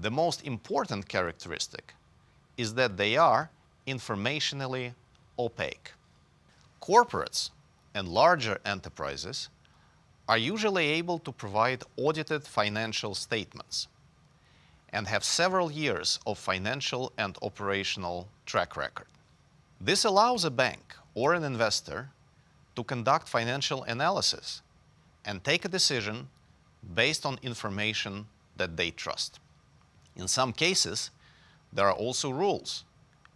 The most important characteristic is that they are informationally opaque. Corporates and larger enterprises are usually able to provide audited financial statements and have several years of financial and operational track record. This allows a bank or an investor to conduct financial analysis and take a decision based on information that they trust. In some cases, there are also rules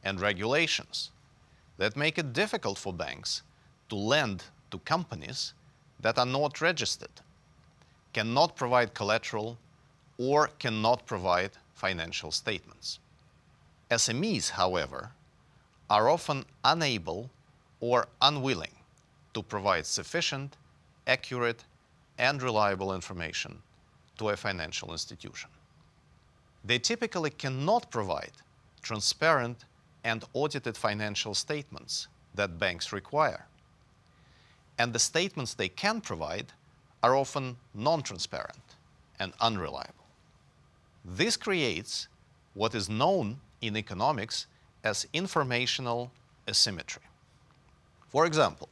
and regulations that make it difficult for banks to lend to companies that are not registered, cannot provide collateral, or cannot provide financial statements. SMEs, however, are often unable or unwilling to provide sufficient, accurate, and reliable information to a financial institution. They typically cannot provide transparent and audited financial statements that banks require. And the statements they can provide are often non-transparent and unreliable. This creates what is known in economics as informational asymmetry. For example,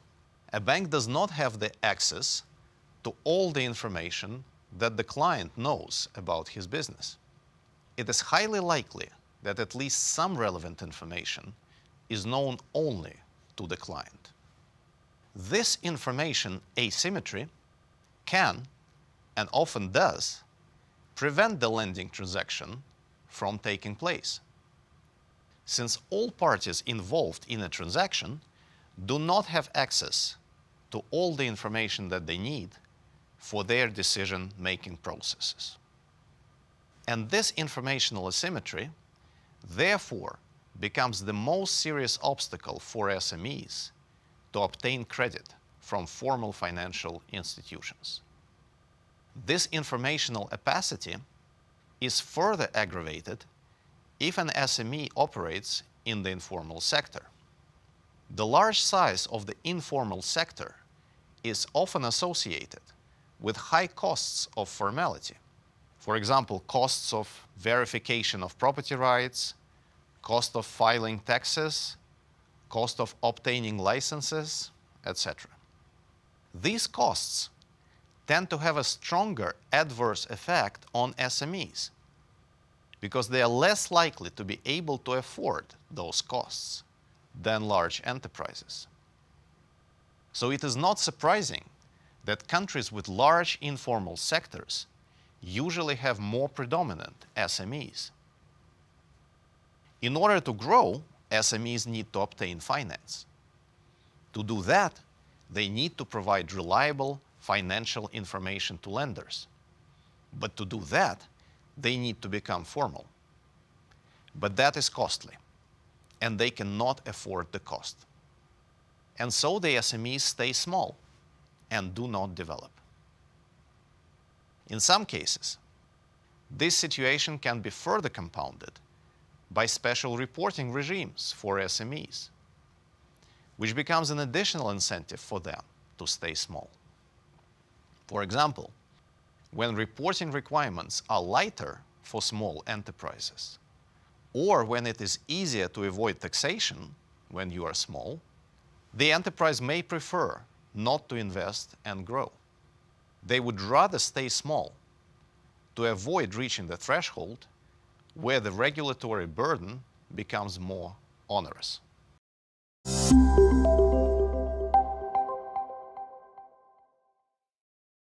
a bank does not have the access to all the information that the client knows about his business it is highly likely that at least some relevant information is known only to the client. This information asymmetry can, and often does, prevent the lending transaction from taking place. Since all parties involved in a transaction do not have access to all the information that they need for their decision-making processes. And this informational asymmetry, therefore, becomes the most serious obstacle for SMEs to obtain credit from formal financial institutions. This informational opacity is further aggravated if an SME operates in the informal sector. The large size of the informal sector is often associated with high costs of formality. For example, costs of verification of property rights, cost of filing taxes, cost of obtaining licenses, etc. These costs tend to have a stronger adverse effect on SMEs because they are less likely to be able to afford those costs than large enterprises. So it is not surprising that countries with large informal sectors usually have more predominant SMEs. In order to grow, SMEs need to obtain finance. To do that, they need to provide reliable financial information to lenders. But to do that, they need to become formal. But that is costly, and they cannot afford the cost. And so the SMEs stay small and do not develop. In some cases, this situation can be further compounded by special reporting regimes for SMEs, which becomes an additional incentive for them to stay small. For example, when reporting requirements are lighter for small enterprises, or when it is easier to avoid taxation when you are small, the enterprise may prefer not to invest and grow they would rather stay small to avoid reaching the threshold where the regulatory burden becomes more onerous.